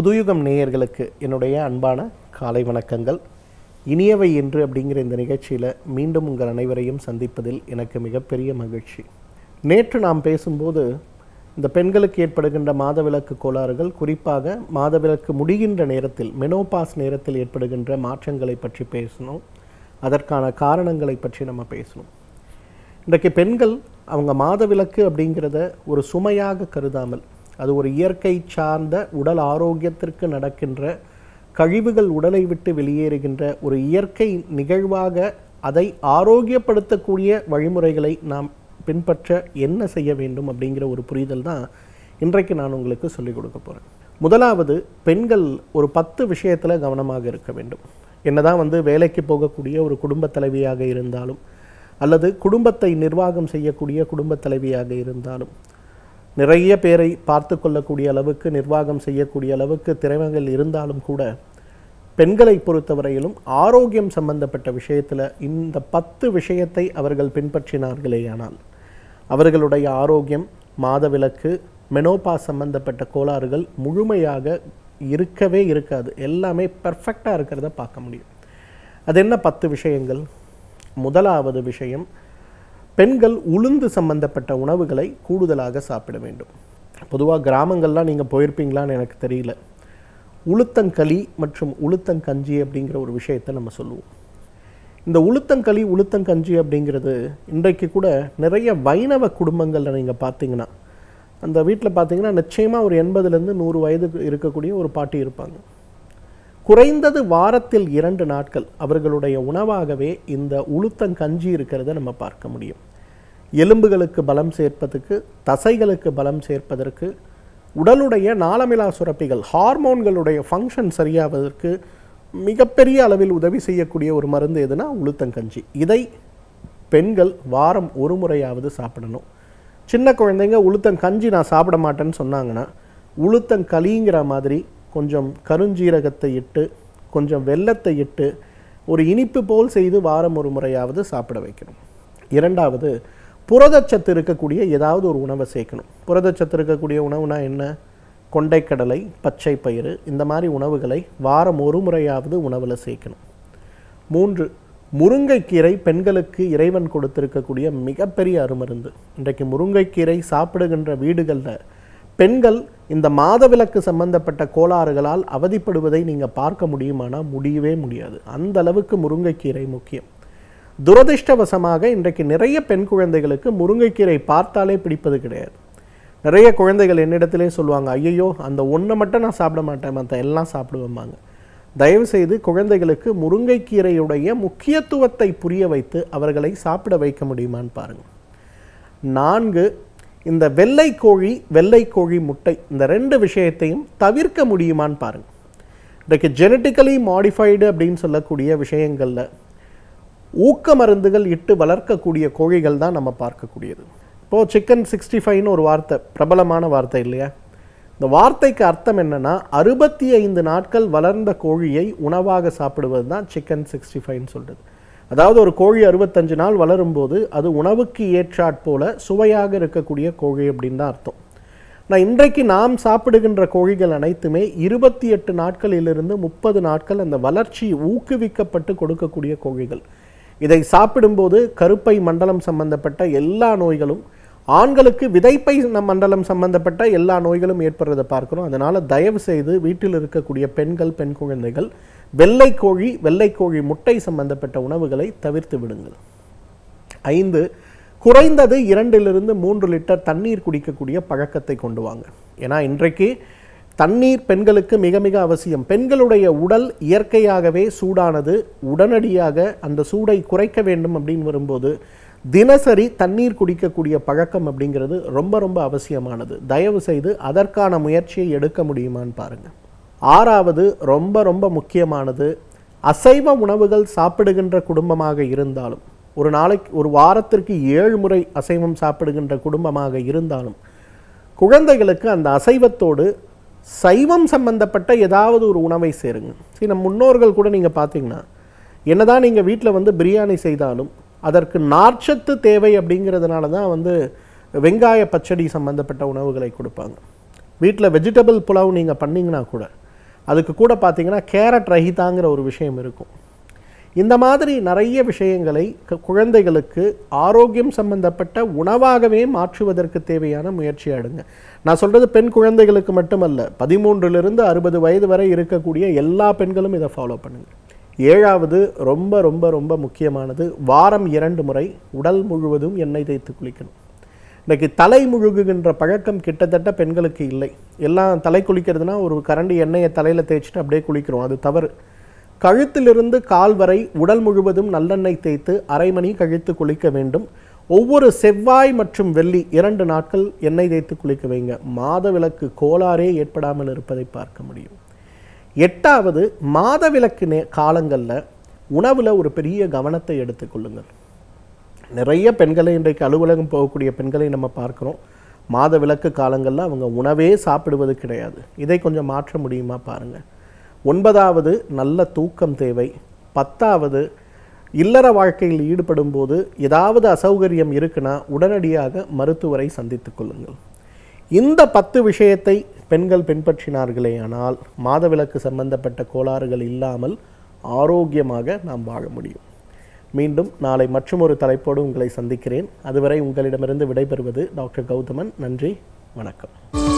புதுயுகம் நேயர்களுக்கு என்னுடைய அன்பான காலை வணக்கங்கள் இனியவை என்று அப்படிங்கிற இந்த நிகழ்ச்சியில் மீண்டும் உங்கள் அனைவரையும் சந்திப்பதில் எனக்கு மிகப்பெரிய மகிழ்ச்சி நேற்று நாம் பேசும்போது இந்த பெண்களுக்கு ஏற்படுகின்ற மாதவிலக்கு கோளாறுகள் குறிப்பாக மாதவிலக்கு முடிகின்ற நேரத்தில் மெனோபாஸ் நேரத்தில் ஏற்படுகின்ற மாற்றங்களை பற்றி பேசணும் அதற்கான காரணங்களை பற்றி நம்ம பேசணும் இன்றைக்கு பெண்கள் அவங்க மாதவிலக்கு அப்படிங்கிறத ஒரு சுமையாக கருதாமல் அது ஒரு இயற்கை சார்ந்த உடல் ஆரோக்கியத்திற்கு நடக்கின்ற கழிவுகள் உடலை விட்டு வெளியேறுகின்ற ஒரு இயற்கை நிகழ்வாக அதை ஆரோக்கியப்படுத்தக்கூடிய வழிமுறைகளை நாம் பின்பற்ற என்ன செய்ய வேண்டும் அப்படிங்கிற ஒரு புரிதல் தான் இன்றைக்கு நான் உங்களுக்கு சொல்லிக் கொடுக்க போகிறேன் முதலாவது பெண்கள் ஒரு பத்து விஷயத்தில் கவனமாக இருக்க வேண்டும் என்னதான் வந்து வேலைக்கு போகக்கூடிய ஒரு குடும்பத் தலைவியாக இருந்தாலும் அல்லது குடும்பத்தை நிர்வாகம் செய்யக்கூடிய குடும்பத் தலைவியாக இருந்தாலும் நிறைய பேரை பார்த்து கொள்ளக்கூடிய அளவுக்கு நிர்வாகம் செய்யக்கூடிய அளவுக்கு திறமைகள் இருந்தாலும் கூட பெண்களை பொறுத்தவரையிலும் ஆரோக்கியம் சம்பந்தப்பட்ட விஷயத்தில் இந்த பத்து விஷயத்தை அவர்கள் பின்பற்றினார்களேயானால் அவர்களுடைய ஆரோக்கியம் மாதவிலக்கு மெனோபா சம்பந்தப்பட்ட கோளாறுகள் முழுமையாக இருக்கவே இருக்காது எல்லாமே பர்ஃபெக்டாக இருக்கிறத பார்க்க முடியும் அது என்ன பத்து விஷயங்கள் முதலாவது விஷயம் பெண்கள் உளுந்து சம்பந்தப்பட்ட உணவுகளை கூடுதலாக சாப்பிட வேண்டும் பொதுவாக கிராமங்கள்லாம் நீங்கள் போயிருப்பீங்களான்னு எனக்கு தெரியல உளுத்தங்களி மற்றும் உளுத்தங்கஞ்சி அப்படிங்கிற ஒரு விஷயத்தை நம்ம சொல்லுவோம் இந்த உளுத்தங்களி உளுத்தங்கஞ்சி அப்படிங்கிறது இன்றைக்கு கூட நிறைய வைணவ குடும்பங்களில் நீங்கள் பார்த்தீங்கன்னா அந்த வீட்டில் பார்த்தீங்கன்னா நிச்சயமாக ஒரு எண்பதுலேருந்து நூறு வயதுக்கு இருக்கக்கூடிய ஒரு பாட்டி இருப்பாங்க குறைந்தது வாரத்தில் இரண்டு நாட்கள் அவர்களுடைய உணவாகவே இந்த உளுத்தங்கஞ்சி இருக்கிறத நம்ம பார்க்க முடியும் எலும்புகளுக்கு பலம் சேர்ப்பதற்கு தசைகளுக்கு பலம் சேர்ப்பதற்கு உடலுடைய நாளமிலா சுரப்பிகள் ஹார்மோன்களுடைய ஃபங்க்ஷன் சரியாவதற்கு மிகப்பெரிய அளவில் உதவி செய்யக்கூடிய ஒரு மருந்து எதுனா உளுத்தங்கஞ்சி இதை பெண்கள் வாரம் ஒரு முறையாவது சாப்பிடணும் சின்ன குழந்தைங்க உளுத்தங்கஞ்சி நான் சாப்பிட மாட்டேன்னு சொன்னாங்கன்னா உளுத்தங்களிங்கிற மாதிரி கொஞ்சம் கருஞ்சீரகத்தை இட்டு கொஞ்சம் வெள்ளத்தை இட்டு ஒரு இனிப்பு போல் செய்து வாரம் ஒரு முறையாவது சாப்பிட வைக்கணும் இரண்டாவது புரதச்சத்து இருக்கக்கூடிய ஏதாவது ஒரு உணவை சேர்க்கணும் புரதச்சத்து இருக்கக்கூடிய உணவுனா என்ன கொண்டைக்கடலை பச்சை பயிறு இந்த மாதிரி உணவுகளை வாரம் ஒரு முறையாவது உணவில் சேர்க்கணும் மூன்று முருங்கைக்கீரை பெண்களுக்கு இறைவன் கொடுத்திருக்கக்கூடிய மிகப்பெரிய அருமருந்து இன்றைக்கு முருங்கைக்கீரை சாப்பிடுகின்ற வீடுகளில் பெண்கள் இந்த மாதவிலக்கு சம்பந்தப்பட்ட கோளாறுகளால் அவதிப்படுவதை நீங்கள் பார்க்க முடியுமானால் முடியவே முடியாது அந்த அளவுக்கு முருங்கைக்கீரை முக்கியம் துரதிருஷ்டவசமாக இன்றைக்கு நிறைய பெண் குழந்தைகளுக்கு முருங்கைக்கீரை பார்த்தாலே பிடிப்பது கிடையாது நிறைய குழந்தைகள் என்னிடத்திலே சொல்லுவாங்க ஐயையோ அந்த ஒன்றை மட்டும் நான் சாப்பிட மாட்டேன் மற்ற எல்லாம் சாப்பிடுவேம்பாங்க தயவுசெய்து குழந்தைகளுக்கு முருங்கைக்கீரையுடைய முக்கியத்துவத்தை புரிய வைத்து அவர்களை சாப்பிட வைக்க முடியுமான்னு பாருங்கள் நான்கு இந்த வெள்ளை கோழி வெள்ளை கோழி முட்டை இந்த ரெண்டு விஷயத்தையும் தவிர்க்க முடியுமான்னு பாருங்கள் இன்றைக்கு ஜெனட்டிக்கலி மாடிஃபைடு அப்படின்னு சொல்லக்கூடிய விஷயங்களில் ஊக்க மருந்துகள் இட்டு வளர்க்கக்கூடிய கோழிகள் தான் நம்ம பார்க்கக்கூடியது இப்போது சிக்கன் சிக்ஸ்டி ஃபைவ்னு ஒரு வார்த்தை பிரபலமான வார்த்தை இல்லையா இந்த வார்த்தைக்கு அர்த்தம் என்னென்னா அறுபத்தி ஐந்து நாட்கள் வளர்ந்த கோழியை உணவாக சாப்பிடுவது தான் சிக்கன் சிக்ஸ்டி ஃபைவ்னு சொல்கிறது அதாவது ஒரு கோழி அறுபத்தஞ்சு நாள் வளரும்போது அது உணவுக்கு ஏற்றாற் போல சுவையாக இருக்கக்கூடிய கோழி அப்படின்னு தான் அர்த்தம் நான் இன்றைக்கு நாம் சாப்பிடுகின்ற கோழிகள் அனைத்துமே இருபத்தி எட்டு நாட்களிலிருந்து முப்பது நாட்கள் அந்த வளர்ச்சி ஊக்குவிக்கப்பட்டு கொடுக்கக்கூடிய கோழிகள் இதை சாப்பிடும்போது கருப்பை மண்டலம் சம்பந்தப்பட்ட எல்லா நோய்களும் ஆண்களுக்கு விதைப்பை மண்டலம் சம்பந்தப்பட்ட எல்லா நோய்களும் ஏற்படுறதை பார்க்குறோம் அதனால் தயவு செய்து வீட்டில் இருக்கக்கூடிய பெண்கள் பெண் குழந்தைகள் வெள்ளை கோழி வெள்ளை கோழி முட்டை சம்பந்தப்பட்ட உணவுகளை தவிர்த்து விடுங்கள் ஐந்து குறைந்தது இரண்டிலிருந்து மூன்று லிட்டர் தண்ணீர் குடிக்கக்கூடிய பழக்கத்தை கொண்டு வாங்க ஏன்னா இன்றைக்கு தண்ணீர் பெண்களுக்கு மிக மிக அவசியம் பெண்களுடைய உடல் இயற்கையாகவே சூடானது உடனடியாக அந்த சூடை குறைக்க வேண்டும் அப்படின்னு வரும்போது தினசரி தண்ணீர் குடிக்கக்கூடிய பழக்கம் அப்படிங்கிறது ரொம்ப ரொம்ப அவசியமானது தயவு செய்து அதற்கான முயற்சியை எடுக்க முடியுமான்னு பாருங்கள் ஆறாவது ரொம்ப ரொம்ப முக்கியமானது அசைவ உணவுகள் சாப்பிடுகின்ற குடும்பமாக இருந்தாலும் ஒரு நாளைக்கு ஒரு வாரத்திற்கு ஏழு முறை அசைவம் சாப்பிடுகின்ற குடும்பமாக இருந்தாலும் குழந்தைகளுக்கு அந்த அசைவத்தோடு சைவம் சம்பந்தப்பட்ட ஏதாவது ஒரு உணவை சேருங்க சரி நம் முன்னோர்கள் கூட நீங்கள் பார்த்தீங்கன்னா என்னதான் நீங்கள் வீட்டில் வந்து பிரியாணி செய்தாலும் அதற்கு நார்ச்சத்து தேவை அப்படிங்கிறதுனால தான் வந்து வெங்காய பச்சடி சம்மந்தப்பட்ட உணவுகளை கொடுப்பாங்க வீட்டில் வெஜிடபிள் புலாவ் நீங்கள் பண்ணிங்கன்னா கூட அதுக்கு கூட பார்த்தீங்கன்னா கேரட் ரஹிதாங்கிற ஒரு விஷயம் இருக்கும் இந்த மாதிரி நிறைய விஷயங்களை குழந்தைகளுக்கு ஆரோக்கியம் சம்பந்தப்பட்ட உணவாகவே மாற்றுவதற்கு தேவையான முயற்சி ஆடுங்க நான் சொல்கிறது பெண் குழந்தைகளுக்கு மட்டுமல்ல பதிமூன்றிலிருந்து அறுபது வயது வரை இருக்கக்கூடிய எல்லா பெண்களும் இதை ஃபாலோ பண்ணுங்கள் ஏழாவது ரொம்ப ரொம்ப ரொம்ப முக்கியமானது வாரம் இரண்டு முறை உடல் முழுவதும் எண்ணெய் தேய்த்து குளிக்கணும் இன்றைக்கி தலை முழுகுகின்ற பழக்கம் கிட்டத்தட்ட பெண்களுக்கு இல்லை எல்லாம் தலை குளிக்கிறதுனா ஒரு கரண்டி எண்ணெயை தலையில் தேய்ச்சிட்டு அப்படியே குளிக்கிறோம் அது தவறு கழுத்திலிருந்து கால் வரை உடல் முழுவதும் நல்லெண்ணெய் தேய்த்து அரை மணி கழித்து குளிக்க வேண்டும் ஒவ்வொரு செவ்வாய் மற்றும் வெள்ளி இரண்டு நாட்கள் எண்ணெய் தேய்த்து குளிக்க வைங்க மாத விளக்கு கோளாறே ஏற்படாமல் இருப்பதை பார்க்க முடியும் எட்டாவது மாத விளக்கு நே காலங்களில் உணவில் ஒரு பெரிய கவனத்தை எடுத்துக்கொள்ளுங்கள் நிறைய பெண்களை இன்றைக்கு அலுவலகம் போகக்கூடிய பெண்களை நம்ம பார்க்குறோம் மாத விளக்கு காலங்களில் அவங்க உணவே சாப்பிடுவது கிடையாது இதை கொஞ்சம் மாற்ற முடியுமா பாருங்கள் ஒன்பதாவது நல்ல தூக்கம் தேவை பத்தாவது இல்லற வாழ்க்கையில் ஈடுபடும் போது ஏதாவது அசௌகரியம் இருக்குன்னா உடனடியாக மருத்துவரை சந்தித்து கொள்ளுங்கள் இந்த பத்து விஷயத்தை பெண்கள் பின்பற்றினார்களே ஆனால் மாதவிலக்கு சம்பந்தப்பட்ட கோளாறுகள் இல்லாமல் ஆரோக்கியமாக நாம் வாழ முடியும் மீண்டும் நாளை மற்றும் ஒரு தலைப்போடு உங்களை சந்திக்கிறேன் அதுவரை உங்களிடமிருந்து விடைபெறுவது டாக்டர் கௌதமன் நன்றி வணக்கம்